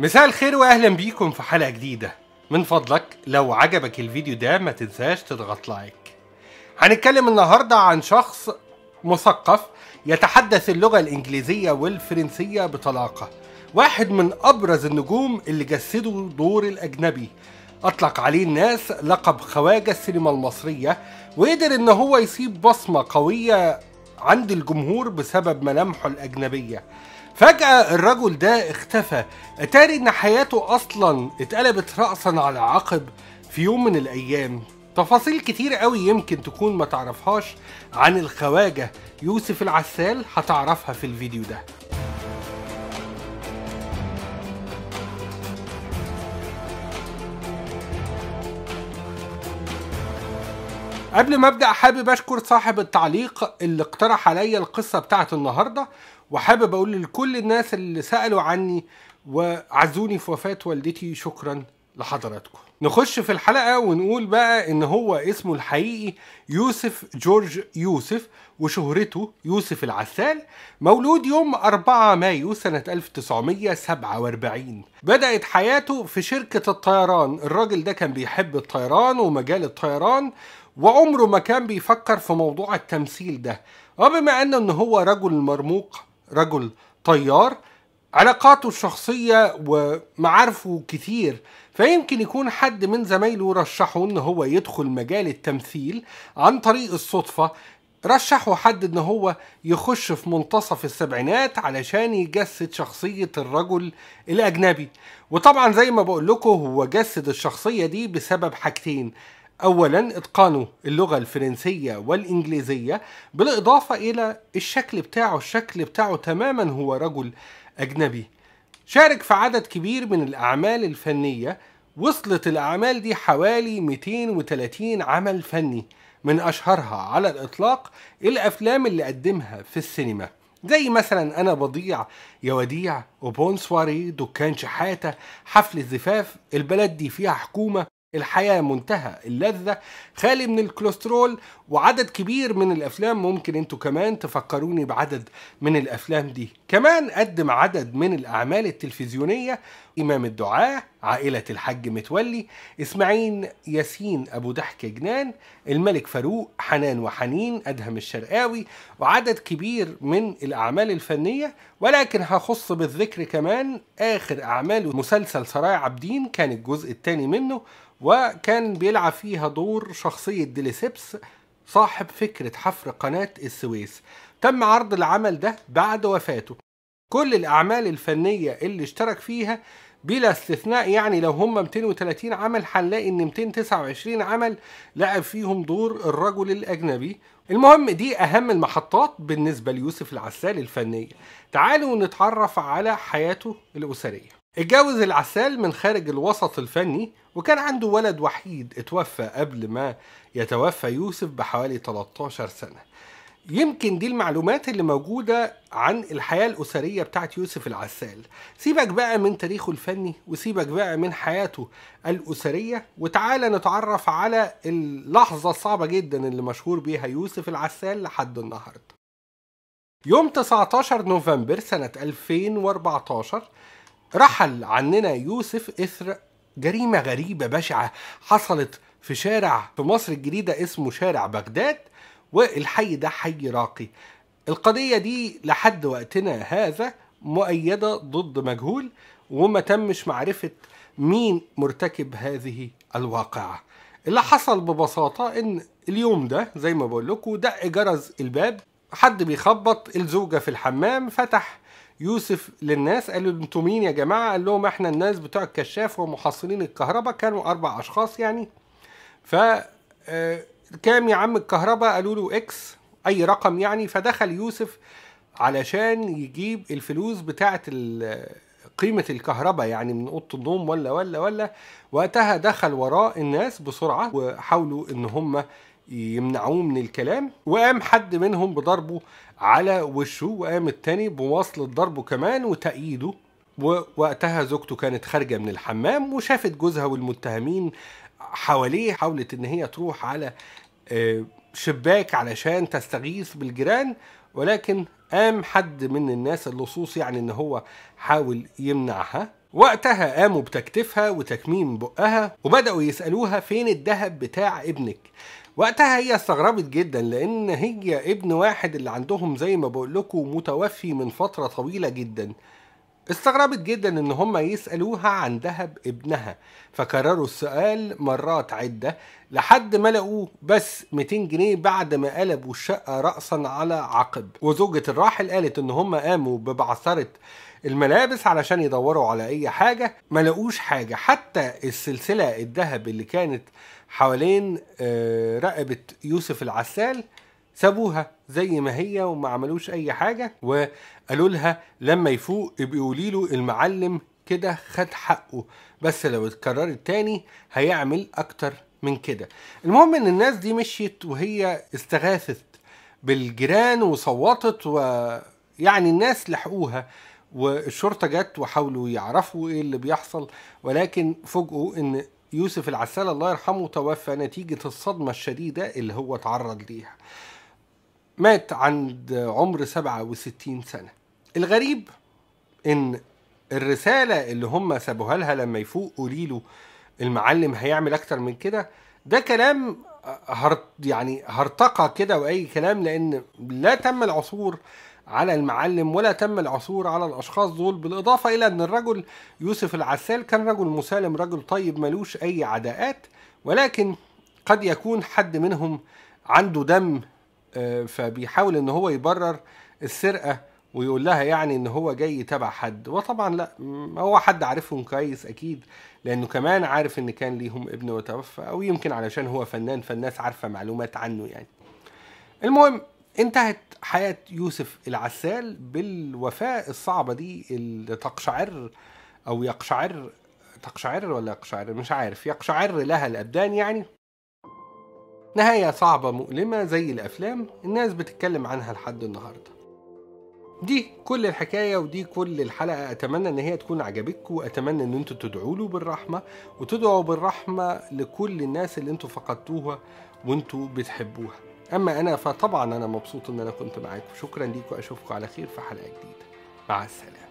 مساء الخير واهلا بيكم في حلقه جديده من فضلك لو عجبك الفيديو ده ما تنساش تضغط لايك هنتكلم النهارده عن شخص مثقف يتحدث اللغه الانجليزيه والفرنسيه بطلاقه واحد من ابرز النجوم اللي جسدوا دور الاجنبي اطلق عليه الناس لقب خواجه السينما المصريه وقدر ان هو يسيب بصمه قويه عند الجمهور بسبب ملامحه الاجنبيه فجأة الرجل ده اختفى اتاري ان حياته اصلا اتقلبت رأسا على عقب في يوم من الايام تفاصيل كتير قوي يمكن تكون ما تعرفهاش عن الخواجة يوسف العسال هتعرفها في الفيديو ده قبل ما ابدا حابب اشكر صاحب التعليق اللي اقترح عليا القصه بتاعت النهارده وحابب اقول لكل الناس اللي سالوا عني وعزوني في وفاه والدتي شكرا لحضراتكم نخش في الحلقه ونقول بقى ان هو اسمه الحقيقي يوسف جورج يوسف وشهرته يوسف العسال مولود يوم 4 مايو سنة 1947 بدأت حياته في شركة الطيران الراجل ده كان بيحب الطيران ومجال الطيران وعمره ما كان بيفكر في موضوع التمثيل ده وبما أنه إن هو رجل مرموق رجل طيار علاقاته الشخصية ومعارفه كتير فيمكن يكون حد من زمايله رشحه ان هو يدخل مجال التمثيل عن طريق الصدفة رشحه حد ان هو يخش في منتصف السبعينات علشان يجسد شخصية الرجل الاجنبي وطبعا زي ما بقول لكم هو جسد الشخصية دي بسبب حاجتين أولا اتقانوا اللغة الفرنسية والإنجليزية بالإضافة إلى الشكل بتاعه الشكل بتاعه تماما هو رجل أجنبي شارك في عدد كبير من الأعمال الفنية وصلت الأعمال دي حوالي 230 عمل فني من أشهرها على الإطلاق الأفلام اللي قدمها في السينما زي مثلا أنا بضيع يا وديع وبون سواري دكان شحاتة حفل الزفاف البلد دي فيها حكومة الحياة منتهى اللذة خالي من الكوليسترول وعدد كبير من الأفلام ممكن أنتوا كمان تفكروني بعدد من الأفلام دي كمان قدم عدد من الأعمال التلفزيونية إمام الدعاء عائلة الحج متولي إسماعيل ياسين أبو ضحك جنان الملك فاروق حنان وحنين أدهم الشرقاوي وعدد كبير من الأعمال الفنية ولكن هخص بالذكر كمان آخر أعماله مسلسل سرايا عابدين كان الجزء الثاني منه وكان بيلعب فيها دور شخصية ديليسيبس صاحب فكرة حفر قناة السويس تم عرض العمل ده بعد وفاته كل الأعمال الفنية اللي اشترك فيها بلا استثناء يعني لو هم 230 عمل هنلاقي ان 229 عمل لعب فيهم دور الرجل الاجنبي المهم دي اهم المحطات بالنسبه ليوسف العسال الفنيه تعالوا نتعرف على حياته الاسريه اتجوز العسال من خارج الوسط الفني وكان عنده ولد وحيد اتوفى قبل ما يتوفى يوسف بحوالي 13 سنه يمكن دي المعلومات اللي موجودة عن الحياة الأسرية بتاعت يوسف العسال سيبك بقى من تاريخه الفني وسيبك بقى من حياته الأسرية وتعالى نتعرف على اللحظة الصعبة جدا اللي مشهور بيها يوسف العسال لحد النهاردة يوم 19 نوفمبر سنة 2014 رحل عننا يوسف إثر جريمة غريبة بشعة حصلت في شارع في مصر الجديدة اسمه شارع بغداد والحي ده حي راقي القضية دي لحد وقتنا هذا مؤيدة ضد مجهول وما تمش معرفة مين مرتكب هذه الواقعة اللي حصل ببساطة ان اليوم ده زي ما بقول لكم دق جرس الباب حد بيخبط الزوجة في الحمام فتح يوسف للناس قالوا انتوا مين يا جماعة قال لهم احنا الناس بتوع الكشاف ومحصلين الكهرباء كانوا اربع اشخاص يعني ف آه، كام يا عم الكهرباء قالوا له اكس اي رقم يعني فدخل يوسف علشان يجيب الفلوس بتاعه قيمة الكهرباء يعني من أوضة النوم ولا ولا ولا وقتها دخل وراء الناس بسرعة وحاولوا إن هم يمنعوه من الكلام وقام حد منهم بضربه على وشه وقام التاني بواصل ضربه كمان وتأييده ووقتها زوجته كانت خارجة من الحمام وشافت جوزها والمتهمين حواليه حاولت ان هي تروح على آه، شباك علشان تستغيث بالجيران ولكن قام حد من الناس اللصوص يعني ان هو حاول يمنعها وقتها قاموا بتكتفها وتكميم بقها وبدأوا يسألوها فين الذهب بتاع ابنك وقتها هي استغربت جدا لان هي ابن واحد اللي عندهم زي ما بقول لكم متوفي من فتره طويله جدا استغربت جدا ان هما يسألوها عن ذهب ابنها فكرروا السؤال مرات عدة لحد ما لقوه بس 200 جنيه بعد ما قلبوا الشقة رأسا على عقب وزوجة الراحل قالت ان هما قاموا ببعثرة الملابس علشان يدوروا على اي حاجة ما لقوش حاجة حتى السلسلة الذهب اللي كانت حوالين آه، رقبة يوسف العسال سابوها زي ما هي وما عملوش اي حاجه وقالوا لها لما يفوق بيقولي قولي له المعلم كده خد حقه بس لو اتكررت تاني هيعمل اكتر من كده المهم ان الناس دي مشيت وهي استغاثت بالجيران وصوتت ويعني الناس لحقوها والشرطه جت وحاولوا يعرفوا ايه اللي بيحصل ولكن فوجئوا ان يوسف العسال الله يرحمه توفى نتيجه الصدمه الشديده اللي هو اتعرض ليها مات عند عمر 67 سنة الغريب ان الرسالة اللي هم سابوها لها لما يفوق قولي له المعلم هيعمل اكتر من كده ده كلام هرت يعني هرتقى كده واي كلام لان لا تم العثور على المعلم ولا تم العثور على الاشخاص دول بالاضافه الى ان الرجل يوسف العسال كان رجل مسالم رجل طيب ملوش اي عداءات ولكن قد يكون حد منهم عنده دم آه، فبيحاول ان هو يبرر السرقه ويقول لها يعني ان هو جاي يتابع حد وطبعا لا هو حد عارفهم كويس اكيد لانه كمان عارف ان كان ليهم ابن وتوفى او يمكن علشان هو فنان فالناس عارفه معلومات عنه يعني المهم انتهت حياة يوسف العسال بالوفاة الصعبة دي اللي تقشعر أو يقشعر تقشعر ولا يقشعر مش عارف يقشعر لها الأبدان يعني نهاية صعبة مؤلمة زي الأفلام الناس بتتكلم عنها لحد النهاردة دي كل الحكاية ودي كل الحلقة أتمنى إن هي تكون عجبتكم وأتمنى إن أنتوا تدعوا له بالرحمة وتدعوا بالرحمة لكل الناس اللي أنتوا فقدتوها وأنتوا بتحبوها أما أنا فطبعا أنا مبسوط إن أنا كنت معاكم شكرا ليكم أشوفكم على خير في حلقة جديدة مع السلامة